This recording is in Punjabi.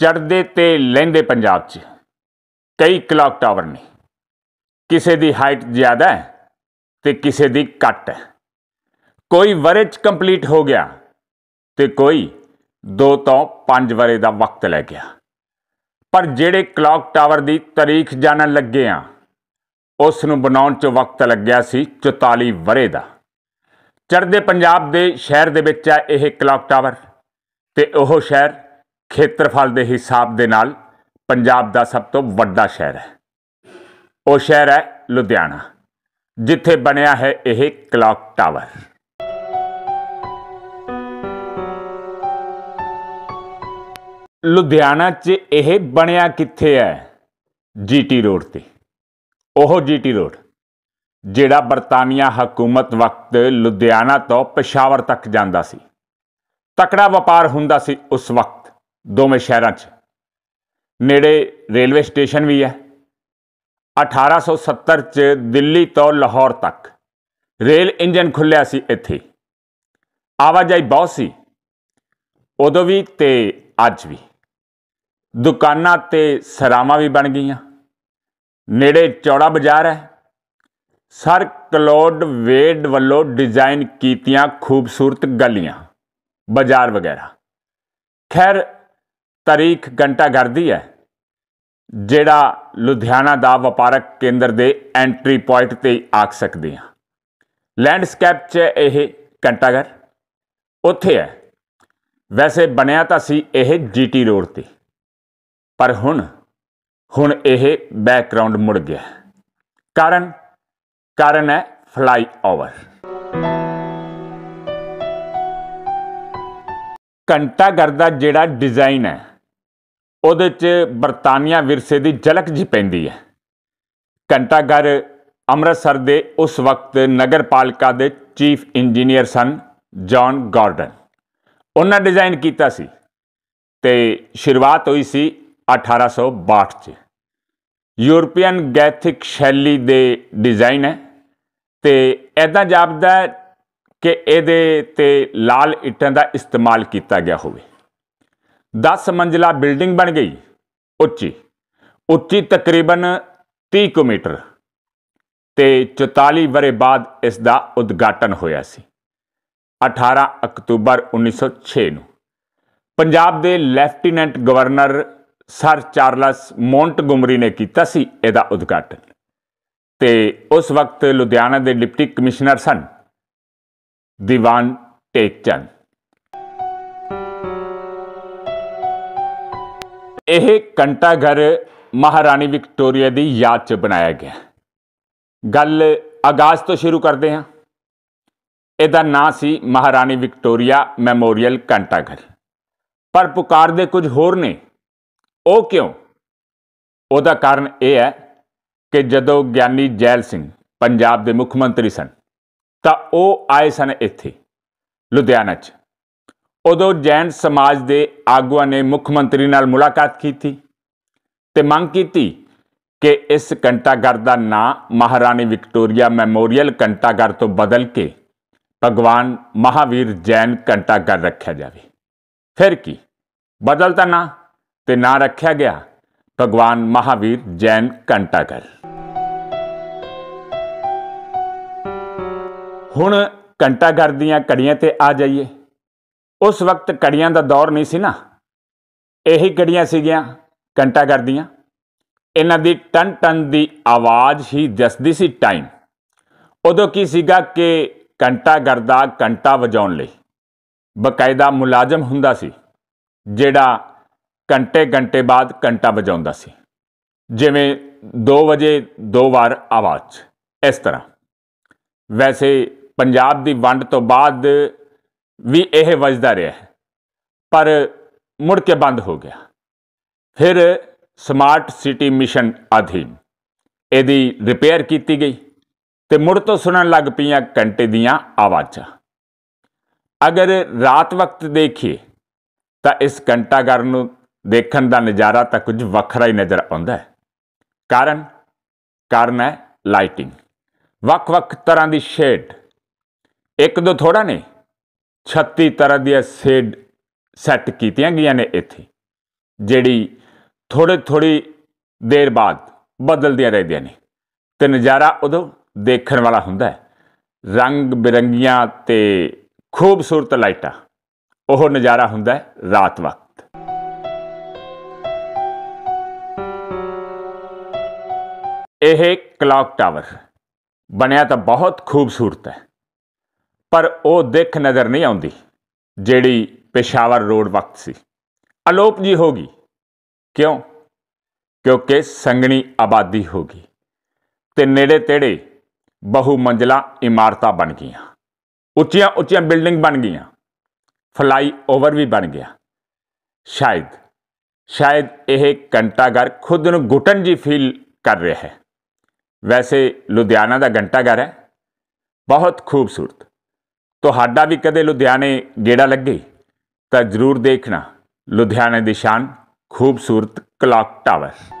ਚੜਦੇ ਤੇ ਲੈਂਦੇ ਪੰਜਾਬ 'ਚ ਕਈ ਕਲਾਕ ਟਾਵਰ ਨੇ ਕਿਸੇ ਦੀ ਹਾਈਟ ਜ਼ਿਆਦਾ ਹੈ ਤੇ ਕਿਸੇ ਦੀ ਘੱਟ ਹੈ ਕੋਈ ਵਰੇ 'ਚ ਕੰਪਲੀਟ ਹੋ ਗਿਆ ਤੇ ਕੋਈ 2 ਤੋਂ 5 ਵਰੇ ਦਾ ਵਕਤ ਲੈ ਗਿਆ ਪਰ ਜਿਹੜੇ ਕਲਾਕ ਟਾਵਰ ਦੀ ਤਾਰੀਖ ਜਾਣਨ ਲੱਗੇ ਆ ਉਸ ਨੂੰ ਬਣਾਉਣ 'ਚ ਵਕਤ ਲੱਗਿਆ ਸੀ 44 ਵਰੇ ਦਾ ਚੜ੍ਹਦੇ ਪੰਜਾਬ ਦੇ ਸ਼ਹਿਰ ਦੇ ਵਿੱਚ ਆ ਇਹ ਕਲਾਕ ਟਾਵਰ ਤੇ ਉਹ ਸ਼ਹਿਰ ਖੇਤਰਫਲ ਦੇ ਹਿਸਾਬ ਦੇ ਨਾਲ ਪੰਜਾਬ ਦਾ ਸਭ ਤੋਂ ਵੱਡਾ ਸ਼ਹਿਰ ਹੈ ਉਹ ਸ਼ਹਿਰ ਹੈ ਲੁਧਿਆਣਾ ਜਿੱਥੇ ਬਣਿਆ ਹੈ ਇਹ ਕਲਾਕ ਟਾਵਰ ਲੁਧਿਆਣਾ 'ਚ ਇਹ ਬਣਿਆ ਕਿੱਥੇ ਹੈ ਜੀਟੀ ਰੋਡ ਤੇ ਉਹ ਜੀਟੀ ਰੋਡ ਜਿਹੜਾ ਬਰਤਾਨੀਆ ਹਕੂਮਤ ਵਕਤ ਲੁਧਿਆਣਾ ਤੋਂ ਪਸ਼ਾਵਰ ਤੱਕ ਜਾਂਦਾ ਸੀ ਤਕੜਾ ਵਪਾਰ ਹੁੰਦਾ ਸੀ ਉਸ ਵਕਤ ਦੋਵੇਂ ਸ਼ਹਿਰਾਂ 'ਚ ਨੇੜੇ ਰੇਲਵੇ ਸਟੇਸ਼ਨ ਵੀ ਹੈ 1870 'ਚ ਦਿੱਲੀ ਤੋਂ ਲਾਹੌਰ ਤੱਕ ਰੇਲ ਇੰਜਨ ਖੁੱਲਿਆ ਸੀ ਇੱਥੇ ਆਵਾਜਾਈ ਬਹੁਤ ਸੀ ਉਦੋਂ ਵੀ ਤੇ ਅੱਜ ਵੀ ਦੁਕਾਨਾਂ ਤੇ ਸਰਾਵਾਂ ਵੀ ਬਣ ਗਈਆਂ ਨੇੜੇ ਚੌੜਾ ਬਾਜ਼ਾਰ ਹੈ ਸਰ ਕਲੋਡ ਵੇਡ ਵੱਲੋਂ ਡਿਜ਼ਾਈਨ ਕੀਤੀਆਂ ਖੂਬਸੂਰਤ ਗਲੀਆਂ ਬਾਜ਼ਾਰ ਵਗੈਰਾ ਖੈਰ ਤਾਰੀਖ ਘੰਟਾ ਕਰਦੀ ਹੈ ਜਿਹੜਾ ਲੁਧਿਆਣਾ ਦਾ ਵਪਾਰਕ ਕੇਂਦਰ ਦੇ ਐਂਟਰੀ ਪੁਆਇੰਟ ਤੇ ਆਖ ਸਕਦੇ ਆ ਲੈਂਡਸਕੇਪ 'ਚ ਇਹ ਘੰਟਾਘਰ ਉੱਥੇ ਹੈ ਵੈਸੇ ਬਣਿਆ ਤਾਂ ਸੀ ਇਹ ਜੀਟੀ ਰੋਡ ਤੇ ਪਰ ਹੁਣ ਹੁਣ ਇਹ ਬੈਕਗ੍ਰਾਉਂਡ ਮੁੜ ਗਿਆ ਕਾਰਨ ਕਾਰਨ ਹੈ ਫਲਾਈ ਓਵਰ ਘੰਟਾਘਰ ਦਾ ਜਿਹੜਾ ਡਿਜ਼ਾਈਨ ਹੈ ਉਹਦੇ 'ਚ ਬਰਤਾਨੀਆ ਵਿਰਸੇ ਦੀ ਝਲਕ ਜੀ ਪੈਂਦੀ ਹੈ ਘੰਟਾਘਰ ਅੰਮ੍ਰਿਤਸਰ ਦੇ ਉਸ ਵਕਤ ਨਗਰਪਾਲਿਕਾ ਦੇ ਚੀਫ ਇੰਜੀਨੀਅਰ ਸਨ ਜான் ਗਾਰਡਨ ਉਹਨਾਂ ਡਿਜ਼ਾਈਨ ਕੀਤਾ ਸੀ ਤੇ ਸ਼ੁਰੂਆਤ ਹੋਈ ਸੀ 1862 ਚ ਯੂਰਪੀਅਨ ਗੈਥਿਕ ਸ਼ੈਲੀ ਦੇ ਡਿਜ਼ਾਈਨ ਹੈ ਤੇ ਐਦਾਂ ਜਾਪਦਾ ਕਿ ਇਹਦੇ ਤੇ ਲਾਲ ਇੱਟਾਂ ਦਾ ਇਸਤੇਮਾਲ ਕੀਤਾ ਗਿਆ ਹੋਵੇ 10 ਮੰਜ਼ਲਾ ਬਿਲਡਿੰਗ ਬਣ ਗਈ ਉੱਚੀ ਉੱਚੀ ਤਕਰੀਬਨ 30 ਕਿਲੋਮੀਟਰ ਤੇ 44 ਬਰੇ ਬਾਅਦ ਇਸ ਦਾ ਉਦਘਾਟਨ ਹੋਇਆ ਸੀ 18 ਅਕਤੂਬਰ 1906 ਨੂੰ ਪੰਜਾਬ ਦੇ lieutenant governor sir Charles Montgomery ਨੇ ਕੀਤਾ ਸੀ ਇਹਦਾ ਉਦਘਾਟਨ ਤੇ ਉਸ ਵਕਤ ਲੁਧਿਆਣਾ ਦੇ ਡਿਪਟੀ ਕਮਿਸ਼ਨਰ ਸਨ ਦੀਵਾਨ ਟੇਕਚੰਦ ਇਹ ਕੰਟਾ ਘਰ ਮਹਾਰਾਣੀ ਵਿਕਟੋਰੀਆ ਦੀ ਯਾਦ 'ਚ ਬਣਾਇਆ ਗਿਆ ਗੱਲ ਆਗਾਜ਼ ਤੋਂ ਸ਼ੁਰੂ ਕਰਦੇ ਹਾਂ ਇਹਦਾ ਨਾਂ ਸੀ ਮਹਾਰਾਣੀ ਵਿਕਟੋਰੀਆ ਮੈਮੋਰੀਅਲ ਕੰਟਾ ਘਰ ਪਰ ਪੁਕਾਰ ਦੇ ਕੁਝ ਹੋਰ ਨੇ ਉਹ ਕਿਉਂ ਉਹਦਾ ਕਾਰਨ ਇਹ ਹੈ ਕਿ ਜਦੋਂ ਗਿਆਨੀ ਜੈਲ ਸਿੰਘ ਪੰਜਾਬ ਦੇ ਮੁੱਖ ਮੰਤਰੀ ਸਨ ਤਾਂ ਉਹ ਆਏ ਸਨ ਇੱਥੇ ਲੁਧਿਆਣਾ 'ਚ ਉਦੋਂ ਜੈਨ ਸਮਾਜ ਦੇ ਆਗੂਆਂ ਨੇ ਮੁੱਖ ਮੰਤਰੀ ਨਾਲ ਮੁਲਾਕਾਤ ਕੀਤੀ ਤੇ ਮੰਗ ਕੀਤੀ ਕਿ ਇਸ ਕੰਟਾਗਰ ਦਾ ਨਾਂ ਮਹਾਰਾਣੀ ਵਿਕਟੋਰੀਆ ਮੈਮੋਰੀਅਲ ਕੰਟਾਗਰ ਤੋਂ ਬਦਲ ਕੇ ਭਗਵਾਨ ਮਹਾਵੀਰ ਜੈਨ ਕੰਟਾਗਰ ਰੱਖਿਆ ਜਾਵੇ ਫਿਰ ਕੀ ਬਦਲਤਾ ਨਾਂ ਤੇ ਨਾਂ ਰੱਖਿਆ ਗਿਆ ਭਗਵਾਨ ਮਹਾਵੀਰ ਜੈਨ ਕੰਟਾਗਰ ਹੁਣ ਕੰਟਾਗਰ ਦੀਆਂ ਕੜੀਆਂ ਤੇ ਆ ਜਾਈਏ ਉਸ ਵਕਤ ਘੜੀਆਂ ਦਾ ਦੌਰ ਨਹੀਂ ਸੀ ਨਾ ਇਹੀ ਘੜੀਆਂ ਸੀਗੀਆਂ ਘੰਟਾ ਕਰਦੀਆਂ ਇਹਨਾਂ ਦੀ ਟਨ ਟਨ ਦੀ ਆਵਾਜ਼ ਹੀ ਦੱਸਦੀ ਸੀ ਟਾਈਮ ਉਦੋਂ ਕੀ ਸੀਗਾ ਕਿ ਘੰਟਾ ਗਰਦਾ ਘੰਟਾ ਵਜਾਉਣ ਲਈ ਬਕਾਇਦਾ ਮੁਲਾਜ਼ਮ ਹੁੰਦਾ ਸੀ ਜਿਹੜਾ ਘੰਟੇ ਘੰਟੇ ਬਾਅਦ ਘੰਟਾ ਵਜਾਉਂਦਾ ਸੀ ਜਿਵੇਂ 2 ਵਜੇ ਦੋ ਵਾਰ ਆਵਾਜ਼ ਇਸ ਤਰ੍ਹਾਂ ਵੈਸੇ ਪੰਜਾਬ ਦੀ ਵੰਡ ਤੋਂ ਬਾਅਦ ਵੀ ਇਹ ਵੱਜਦਾ ਰਿਹਾ ਪਰ ਮੁੜ ਕੇ ਬੰਦ ਹੋ ਗਿਆ ਫਿਰ ਸਮਾਰਟ ਸਿਟੀ ਮਿਸ਼ਨ ਅਧੀਨ ਇਹਦੀ ਰਿਪੇਅਰ ਕੀਤੀ ਗਈ ਤੇ ਮੁੜ ਤੋਂ ਸੁਣਨ ਲੱਗ ਪਈਆਂ ਘੰਟੇ ਦੀਆਂ ਆਵਾਜ਼ਾਂ ਅਗਰ ਰਾਤ ਵਕਤ ਦੇਖੀਏ ਤਾਂ ਇਸ ਘੰਟਾਘਰ ਨੂੰ ਦੇਖਣ ਦਾ ਨਜ਼ਾਰਾ ਤਾਂ ਕੁਝ ਵੱਖਰਾ ਹੀ ਨਜ਼ਰ ਆਉਂਦਾ ਹੈ ਕਾਰਨ ਕਾਰਨ ਹੈ ਲਾਈਟਿੰਗ ਵੱਖ-ਵੱਖ ਤਰ੍ਹਾਂ ਦੀ ਸ਼ੇਡ ਇੱਕ ਦੋ ਥੋੜਾ ਨਹੀਂ 36 ਤਰ੍ਹਾਂ ਦੀਆਂ ਸੇਡ ਸੈੱਟ ਕੀਤੀਆਂ ਗਈਆਂ ਨੇ ਇੱਥੇ ਜਿਹੜੀ ਥੋੜੇ ਥੋੜੀ ਦੇਰ ਬਾਅਦ ਬਦਲਦੀਆਂ ਰਹਿੰਦੀਆਂ ਨੇ ਤੇ ਨਜ਼ਾਰਾ ਉਦੋਂ ਦੇਖਣ ਵਾਲਾ ਹੁੰਦਾ ਹੈ ਰੰਗ ਬਿਰੰਗੀਆਂ ਤੇ ਖੂਬਸੂਰਤ ਲਾਈਟਾਂ ਉਹ ਨਜ਼ਾਰਾ ਹੁੰਦਾ ਹੈ ਰਾਤ ਵਕਤ ਇਹ ਕਲਾਕ ਟਾਵਰ ਬਣਿਆ ਤਾਂ ਬਹੁਤ ਖੂਬਸੂਰਤ ਹੈ ਪਰ ਉਹ ਦਿੱਖ ਨਜ਼ਰ ਨਹੀਂ ਆਉਂਦੀ ਜਿਹੜੀ ਪੇਸ਼ਾਵਰ ਰੋਡ ਵਕਤ ਸੀ ਅਲੋਪ ਜੀ ਹੋ ਗਈ ਕਿਉਂ ਕਿਉਂਕਿ ਸੰਗਣੀ ਆਬਾਦੀ ਹੋ ਗਈ ਤੇ ਨੇੜੇ ਤੇੜੇ ਬਹੁ ਮੰਜ਼ਲਾ ਇਮਾਰਤਾਂ ਬਣ ਗਈਆਂ ਉੱਚੀਆਂ ਉੱਚੀਆਂ ਬਿਲਡਿੰਗ ਬਣ ਗਈਆਂ ਫਲਾਈ ਓਵਰ ਵੀ ਬਣ ਗਿਆ ਸ਼ਾਇਦ ਸ਼ਾਇਦ ਇਹ ਘੰਟਾਘਰ ਖੁਦ ਨੂੰ ਗੁਟਨ ਜੀ ਫੀਲ ਕਰ ਰਿਹਾ ਹੈ ਵੈਸੇ ਲੁਧਿਆਣਾ ਦਾ ਘੰਟਾਘਰ ਹੈ ਬਹੁਤ ਖੂਬਸੂਰਤ ਤੁਹਾਡਾ ਵੀ ਕਦੇ ਲੁਧਿਆਣੇ ਗੇੜਾ ਲੱਗੇ ਤਾਂ ਜ਼ਰੂਰ ਦੇਖਣਾ ਲੁਧਿਆਣੇ ਦੀ ਸ਼ਾਨ ਖੂਬਸੂਰਤ ਕਲਾਕ ਟਾਵਰ